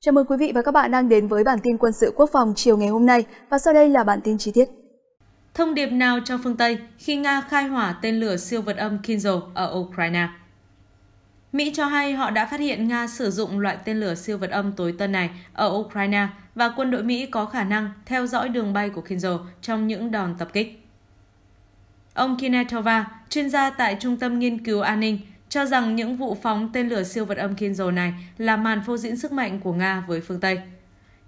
Chào mừng quý vị và các bạn đang đến với bản tin quân sự quốc phòng chiều ngày hôm nay và sau đây là bản tin chi tiết. Thông điệp nào cho phương Tây khi Nga khai hỏa tên lửa siêu vật âm Kinzhal ở Ukraine? Mỹ cho hay họ đã phát hiện Nga sử dụng loại tên lửa siêu vật âm tối tân này ở Ukraine và quân đội Mỹ có khả năng theo dõi đường bay của Kinzhal trong những đòn tập kích. Ông Kinetova, chuyên gia tại Trung tâm Nghiên cứu An ninh, cho rằng những vụ phóng tên lửa siêu vật âm Kinzhal này là màn phô diễn sức mạnh của Nga với phương Tây.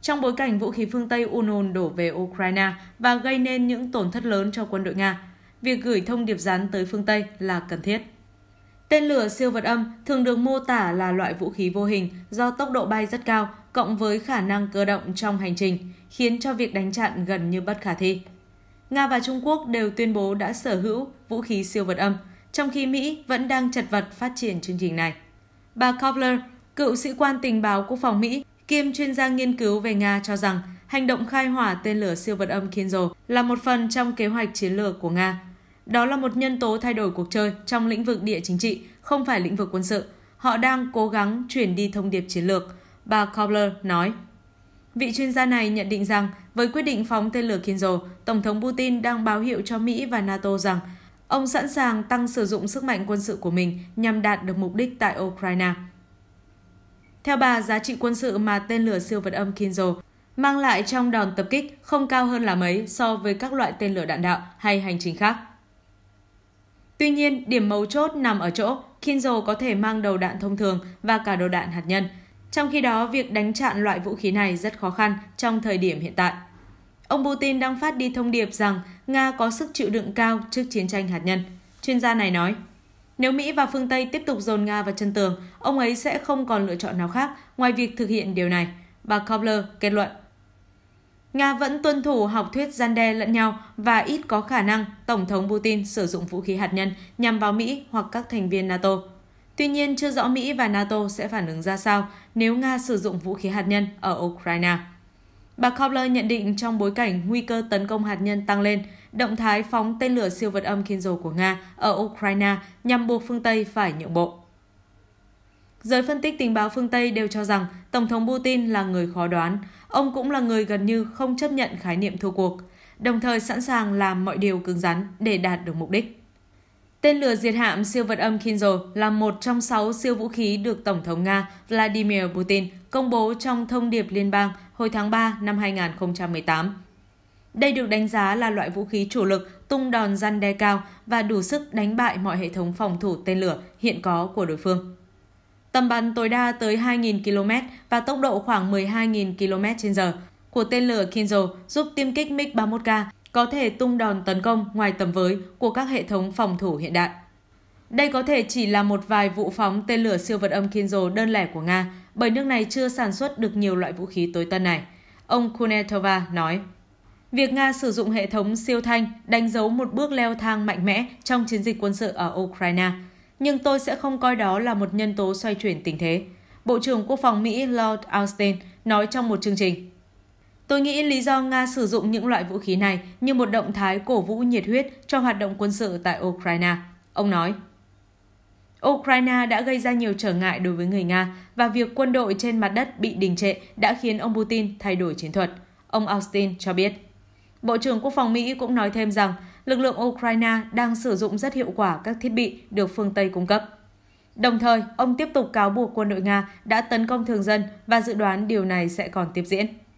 Trong bối cảnh vũ khí phương Tây un ùn đổ về Ukraine và gây nên những tổn thất lớn cho quân đội Nga, việc gửi thông điệp rắn tới phương Tây là cần thiết. Tên lửa siêu vật âm thường được mô tả là loại vũ khí vô hình do tốc độ bay rất cao cộng với khả năng cơ động trong hành trình, khiến cho việc đánh chặn gần như bất khả thi. Nga và Trung Quốc đều tuyên bố đã sở hữu vũ khí siêu vật âm – trong khi Mỹ vẫn đang chật vật phát triển chương trình này. Bà Kovler, cựu sĩ quan tình báo quốc phòng Mỹ kiêm chuyên gia nghiên cứu về Nga cho rằng hành động khai hỏa tên lửa siêu vật âm Kinzhal là một phần trong kế hoạch chiến lược của Nga. Đó là một nhân tố thay đổi cuộc chơi trong lĩnh vực địa chính trị, không phải lĩnh vực quân sự. Họ đang cố gắng chuyển đi thông điệp chiến lược, bà Kobler nói. Vị chuyên gia này nhận định rằng với quyết định phóng tên lửa Kinzhal, Tổng thống Putin đang báo hiệu cho Mỹ và NATO rằng Ông sẵn sàng tăng sử dụng sức mạnh quân sự của mình nhằm đạt được mục đích tại Ukraine. Theo bà, giá trị quân sự mà tên lửa siêu vật âm Kinzo mang lại trong đòn tập kích không cao hơn là mấy so với các loại tên lửa đạn đạo hay hành trình khác. Tuy nhiên, điểm mấu chốt nằm ở chỗ Kinzo có thể mang đầu đạn thông thường và cả đầu đạn hạt nhân. Trong khi đó, việc đánh chặn loại vũ khí này rất khó khăn trong thời điểm hiện tại. Ông Putin đang phát đi thông điệp rằng Nga có sức chịu đựng cao trước chiến tranh hạt nhân. Chuyên gia này nói, nếu Mỹ và phương Tây tiếp tục dồn Nga vào chân tường, ông ấy sẽ không còn lựa chọn nào khác ngoài việc thực hiện điều này. Bà Kobler kết luận. Nga vẫn tuân thủ học thuyết gian đe lẫn nhau và ít có khả năng Tổng thống Putin sử dụng vũ khí hạt nhân nhằm vào Mỹ hoặc các thành viên NATO. Tuy nhiên, chưa rõ Mỹ và NATO sẽ phản ứng ra sao nếu Nga sử dụng vũ khí hạt nhân ở Ukraine. Bà Kobler nhận định trong bối cảnh nguy cơ tấn công hạt nhân tăng lên, động thái phóng tên lửa siêu vật âm Kinzhal của Nga ở Ukraine nhằm buộc phương Tây phải nhượng bộ. Giới phân tích tình báo phương Tây đều cho rằng Tổng thống Putin là người khó đoán. Ông cũng là người gần như không chấp nhận khái niệm thua cuộc, đồng thời sẵn sàng làm mọi điều cứng rắn để đạt được mục đích. Tên lửa diệt hạm siêu vật âm Kinzhal là một trong sáu siêu vũ khí được Tổng thống Nga Vladimir Putin công bố trong thông điệp liên bang hồi tháng 3 năm 2018. Đây được đánh giá là loại vũ khí chủ lực tung đòn răn đe cao và đủ sức đánh bại mọi hệ thống phòng thủ tên lửa hiện có của đối phương. Tầm bắn tối đa tới 2.000 km và tốc độ khoảng 12.000 km h của tên lửa Kinzhal giúp tiêm kích MiG-31K có thể tung đòn tấn công ngoài tầm với của các hệ thống phòng thủ hiện đại. Đây có thể chỉ là một vài vụ phóng tên lửa siêu vật âm Kinzo đơn lẻ của Nga, bởi nước này chưa sản xuất được nhiều loại vũ khí tối tân này. Ông Kunetova nói, Việc Nga sử dụng hệ thống siêu thanh đánh dấu một bước leo thang mạnh mẽ trong chiến dịch quân sự ở Ukraine, nhưng tôi sẽ không coi đó là một nhân tố xoay chuyển tình thế. Bộ trưởng Quốc phòng Mỹ Lord Austin nói trong một chương trình. Tôi nghĩ lý do Nga sử dụng những loại vũ khí này như một động thái cổ vũ nhiệt huyết cho hoạt động quân sự tại Ukraine, ông nói. Ukraine đã gây ra nhiều trở ngại đối với người Nga và việc quân đội trên mặt đất bị đình trệ đã khiến ông Putin thay đổi chiến thuật, ông Austin cho biết. Bộ trưởng Quốc phòng Mỹ cũng nói thêm rằng lực lượng Ukraine đang sử dụng rất hiệu quả các thiết bị được phương Tây cung cấp. Đồng thời, ông tiếp tục cáo buộc quân đội Nga đã tấn công thường dân và dự đoán điều này sẽ còn tiếp diễn.